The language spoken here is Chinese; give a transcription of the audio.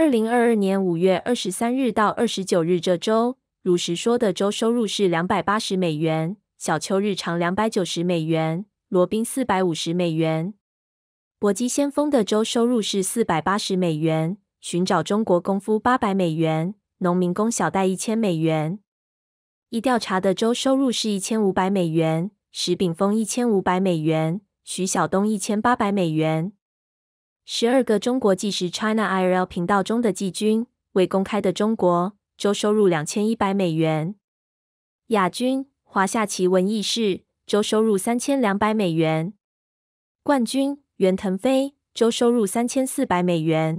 二零二二年五月二十三日到二十九日这周，如实说的周收入是两百八十美元。小秋日常两百九十美元，罗宾四百五十美元。搏击先锋的周收入是四百八十美元。寻找中国功夫八百美元，农民工小贷一千美元。一调查的周收入是一千五百美元。石炳峰一千五百美元，徐晓东一千八百美元。十二个中国计时 China IRL 频道中的季军，未公开的中国周收入两千一百美元；亚军华夏奇闻异事周收入三千两百美元；冠军袁腾飞周收入三千四百美元。